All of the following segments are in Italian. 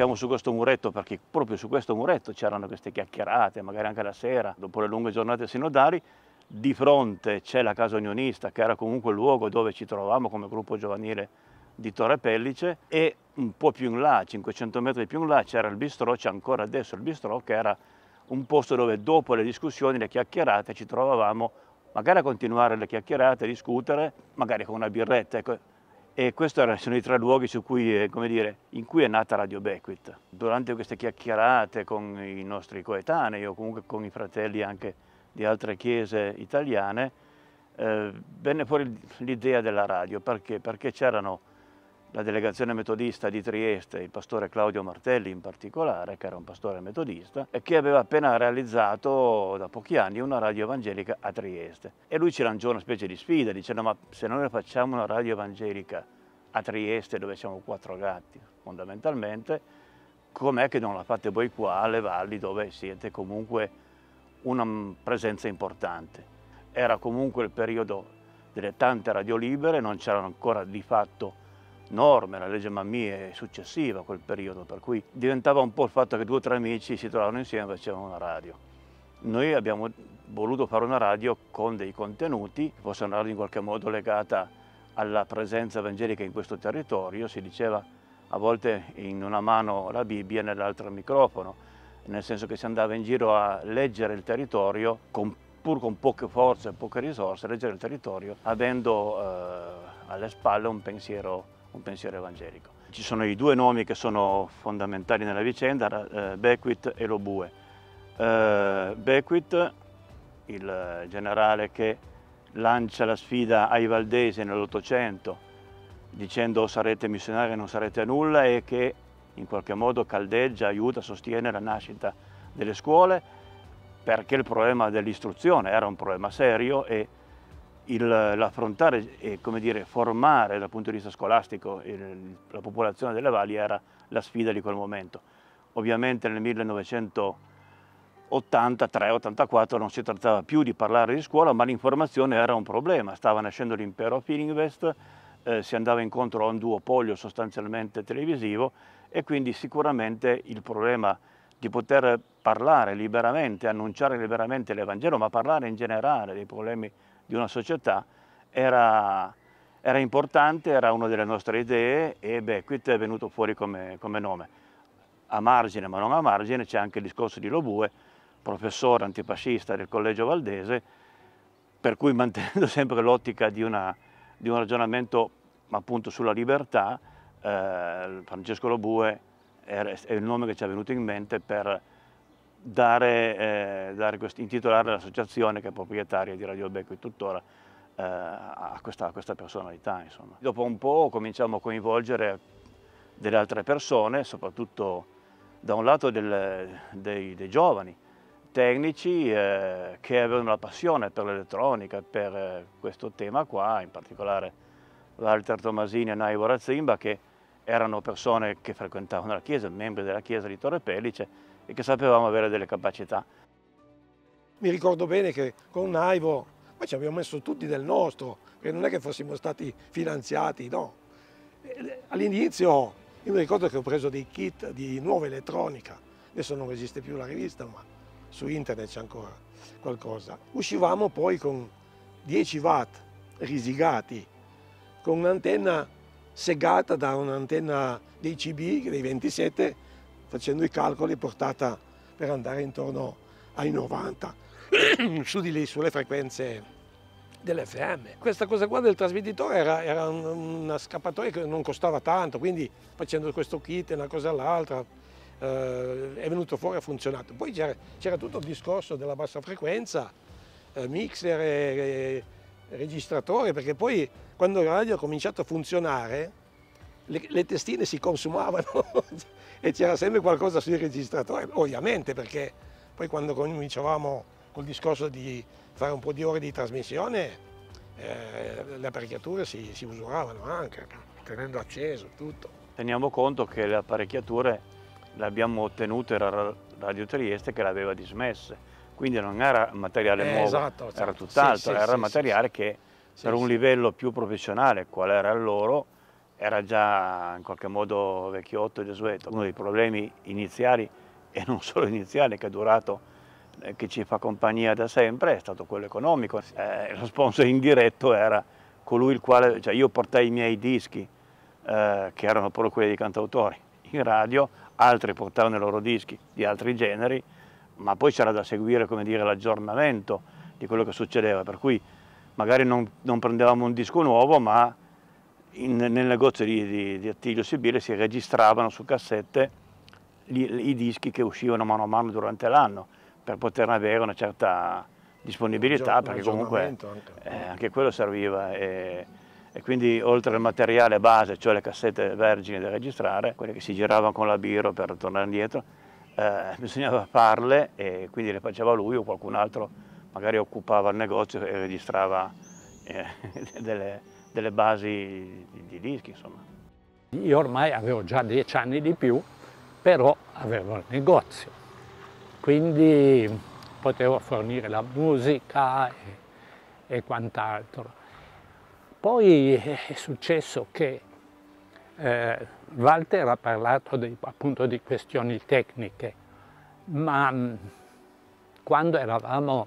siamo su questo muretto perché proprio su questo muretto c'erano queste chiacchierate, magari anche la sera, dopo le lunghe giornate sinodali, di fronte c'è la casa unionista che era comunque il luogo dove ci trovavamo come gruppo giovanile di Torre Pellice e un po' più in là, 500 metri più in là, c'era il bistrò, c'è ancora adesso il bistrò che era un posto dove dopo le discussioni, le chiacchierate ci trovavamo magari a continuare le chiacchierate, a discutere, magari con una birretta. Ecco e questi sono i tre luoghi cui, eh, dire, in cui è nata Radio Bequit. Durante queste chiacchierate con i nostri coetanei o comunque con i fratelli anche di altre chiese italiane, eh, venne fuori l'idea della radio. Perché? Perché c'erano la delegazione metodista di Trieste, il pastore Claudio Martelli in particolare, che era un pastore metodista, e che aveva appena realizzato da pochi anni una radio evangelica a Trieste. E lui ci lanciò una specie di sfida, dicendo ma se noi facciamo una radio evangelica a Trieste, dove siamo quattro gatti fondamentalmente, com'è che non la fate voi qua alle valli dove siete comunque una presenza importante? Era comunque il periodo delle tante radio libere, non c'erano ancora di fatto norme, la legge Mammie successiva a quel periodo, per cui diventava un po' il fatto che due o tre amici si trovavano insieme e facevano una radio. Noi abbiamo voluto fare una radio con dei contenuti che fosse una radio in qualche modo legata alla presenza evangelica in questo territorio, si diceva a volte in una mano la Bibbia e nell'altra il microfono, nel senso che si andava in giro a leggere il territorio, con, pur con poche forze e poche risorse, leggere il territorio avendo eh, alle spalle un pensiero un pensiero evangelico. Ci sono i due nomi che sono fondamentali nella vicenda, eh, Beckwith e Lobue. Eh, Beckwith, il generale che lancia la sfida ai Valdesi nell'Ottocento, dicendo sarete missionari, e non sarete a nulla e che in qualche modo caldeggia, aiuta, sostiene la nascita delle scuole perché il problema dell'istruzione era un problema serio e l'affrontare e dire, formare dal punto di vista scolastico il, la popolazione delle valli era la sfida di quel momento. Ovviamente nel 1983-84 non si trattava più di parlare di scuola, ma l'informazione era un problema, stava nascendo l'impero Fininvest, eh, si andava incontro a un duopolio sostanzialmente televisivo e quindi sicuramente il problema di poter parlare liberamente, annunciare liberamente l'Evangelo, ma parlare in generale dei problemi di una società era, era importante, era una delle nostre idee e Bequit è venuto fuori come, come nome. A margine, ma non a margine, c'è anche il discorso di Lobue, professore antifascista del Collegio Valdese, per cui mantenendo sempre l'ottica di, di, un ragionamento appunto sulla libertà, eh, Francesco Lobue è, è il nome che ci è venuto in mente per dare, eh, dare quest, intitolare l'associazione che è proprietaria di Radio Becco e tuttora eh, a, questa, a, questa, personalità. Insomma. Dopo un po' cominciamo a coinvolgere delle altre persone, soprattutto da un lato del, dei, dei, giovani tecnici eh, che avevano la passione per l'elettronica, per questo tema qua, in particolare Walter Tomasini e Naivo Razzimba che erano persone che frequentavano la chiesa, membri della chiesa di Torre Pellice e che sapevamo avere delle capacità. Mi ricordo bene che con Naivo, ma ci abbiamo messo tutti del nostro, perché non è che fossimo stati finanziati, no. Eh, all'inizio io mi ricordo che ho preso dei kit di nuova elettronica, adesso non esiste più la rivista, ma su internet c'è ancora qualcosa. Uscivamo poi con 10 watt risigati, con un'antenna segata da un'antenna dei CB, dei 27, facendo i calcoli portata per andare intorno ai 90, su di lì, sulle frequenze dell'FM. Questa cosa qua del trasmettitore era, era una scappatoia che non costava tanto, quindi facendo questo kit, una cosa all'altra, eh, è venuto fuori e ha funzionato. Poi c'era tutto il discorso della bassa frequenza, eh, mixer e, eh, e registratore perché poi quando la radio ha cominciato a funzionare le, le testine si consumavano e c'era sempre qualcosa sul registratore, ovviamente perché poi quando cominciavamo col discorso di fare un po' di ore di trasmissione eh, le apparecchiature si, si usuravano anche, tenendo acceso tutto. Teniamo conto che le apparecchiature le abbiamo ottenute da Radio Trieste che le aveva dismesse quindi non era materiale eh, nuovo, esatto, era certo. tutt'altro, sì, era sì, materiale che per un livello più professionale, qual era il loro, era già in qualche modo vecchiotto e desueto. Uno dei problemi iniziali, e non solo iniziali, che è durato eh, che ci fa compagnia da sempre è stato quello economico. Eh, lo sponsor indiretto era colui il quale, cioè io portai i miei dischi, eh, che erano proprio quelli dei cantautori, in radio, altri portavano i loro dischi di altri generi, ma poi c'era da seguire l'aggiornamento di quello che succedeva, per cui magari non, non prendevamo un disco nuovo, ma in, nel negozio di, di, di Attilio Sibile si registravano su cassette i dischi che uscivano mano a mano durante l'anno per poter avere una certa disponibilità perché comunque anche. Eh, anche. quello serviva e, e, quindi oltre al materiale base cioè le cassette vergini da registrare quelle che si giravano con la biro per tornare indietro eh, bisognava farle e quindi le faceva lui o qualcun altro magari occupava il negozio e registrava eh, delle, delle, basi di, di dischi. Insomma. Io ormai avevo già dieci anni di più, però avevo il negozio, quindi potevo fornire la musica e, e quant'altro. Poi è successo che eh, Walter ha parlato di, appunto di questioni tecniche, ma mm, quando eravamo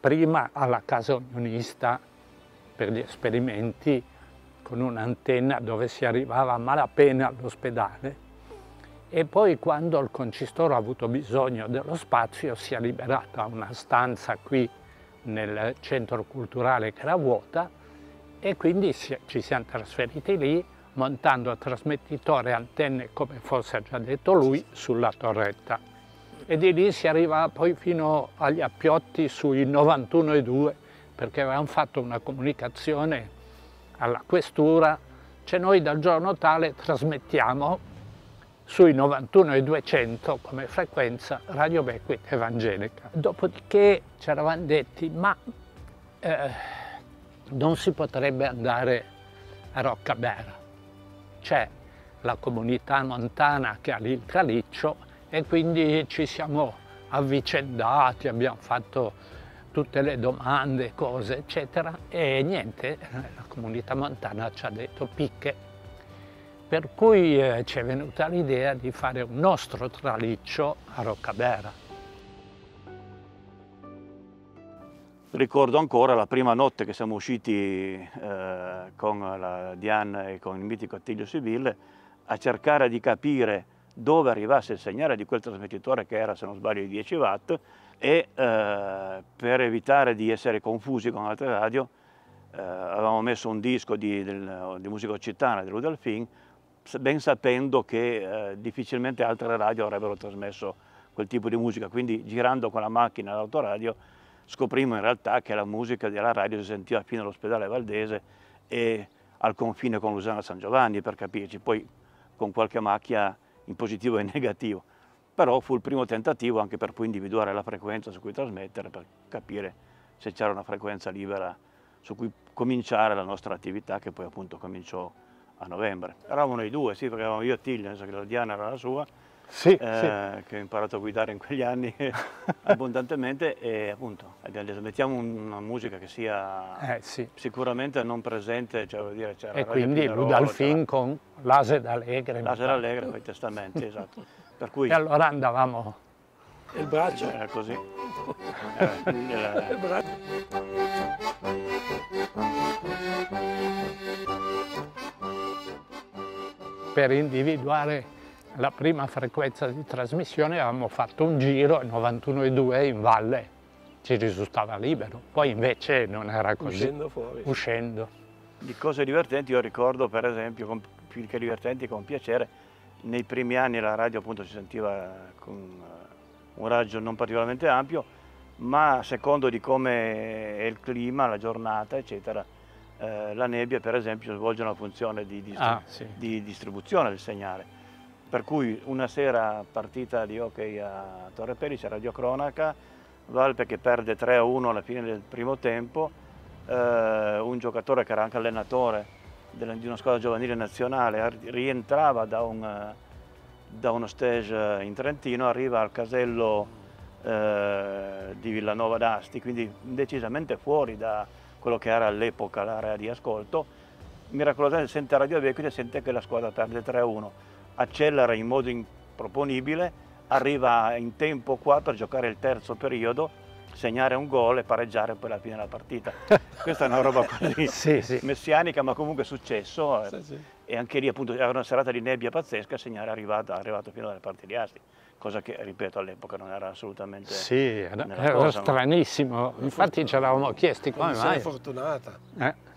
prima alla casa unionista per gli esperimenti con un'antenna dove si arrivava a malapena all'ospedale e poi quando il concistoro ha avuto bisogno dello spazio si è liberata una stanza qui nel centro culturale che era vuota e quindi ci siamo trasferiti lì montando trasmettitore e antenne, come forse ha già detto lui, sulla torretta. E di lì si arriva poi fino agli appiotti sui 91,2 perché avevamo fatto una comunicazione alla questura, cioè noi dal giorno tale trasmettiamo sui 91 e 200 come frequenza Radio Bequit Evangelica. Dopodiché ci eravamo detti ma eh, non si potrebbe andare a Roccabera c'è la comunità montana che ha il traliccio e quindi ci siamo avvicendati, abbiamo fatto tutte le domande, cose eccetera e niente, la comunità montana ci ha detto picche. Per cui eh, ci è venuta l'idea di fare un nostro traliccio a Roccabera. Ricordo ancora la prima notte che siamo usciti eh, con la Diane e con il mitico Attilio Sibille a cercare di capire dove arrivasse il segnale di quel trasmettitore che era, se non sbaglio, di 10 watt e eh, per evitare di essere confusi con altre radio eh, avevamo messo un disco di, del, di musica occitana di dell'Udalfin ben sapendo che eh, difficilmente altre radio avrebbero trasmesso quel tipo di musica, quindi girando con la macchina all'autoradio Scoprimo in realtà che la musica della radio si sentiva fino all'ospedale Valdese e al confine con Lusana San Giovanni, per capirci, poi con qualche macchia in positivo e in negativo. Però fu il primo tentativo anche per poi individuare la frequenza su cui trasmettere, per capire se c'era una frequenza libera su cui cominciare la nostra attività che poi appunto cominciò a novembre. Eravamo noi due, sì, perché eravamo io e Tillian, che la Diana era la sua, sì, eh, sì. che ho imparato a guidare in quegli anni abbondantemente e appunto mettiamo una musica che sia eh, sì. sicuramente non presente, cioè, vuol dire, c'era e quindi Ludalfin con Laser Allegre. Laser Allegre con i testamenti, esatto. Per cui, e allora andavamo... Il braccio? Era eh, così. Era, eh, era... Il braccio. Per individuare la prima frequenza di trasmissione avevamo fatto un giro 91,2 in valle, ci risultava libero, poi invece non era così. Uscendo fuori. Uscendo. Di cose divertenti io ricordo per esempio, con, più che divertenti con piacere, nei primi anni la radio appunto si sentiva con eh, un raggio non particolarmente ampio, ma a secondo di come è il clima, la giornata, eccetera, eh, la nebbia per esempio svolge una funzione di, distri ah, sì. di distribuzione del segnale per cui una sera partita di hockey a Torre Pellice, radiocronaca, Valpe che perde 3-1 alla fine del primo tempo, eh, un giocatore che era anche allenatore della, di una squadra giovanile nazionale, rientrava da, un, da uno stage in Trentino, arriva al casello eh, di Villanova d'Asti, quindi decisamente fuori da quello che era all'epoca l'area di ascolto, miracolosamente sente Radio Vecchia e sente che la squadra perde 3-1 accelera in modo improponibile, arriva in tempo qua per giocare il terzo periodo, segnare un gol e pareggiare poi la fine della partita. Questa è una roba così sì, sì. messianica, ma comunque è successo. Eh. Sì, e anche lì appunto era una serata di nebbia pazzesca, segnare è arrivato, arrivato fino alle parti di Asti cosa che ripeto all'epoca non era assolutamente sì era, cosa, stranissimo ma... infatti ci eravamo chiesti come mai fortunata eh?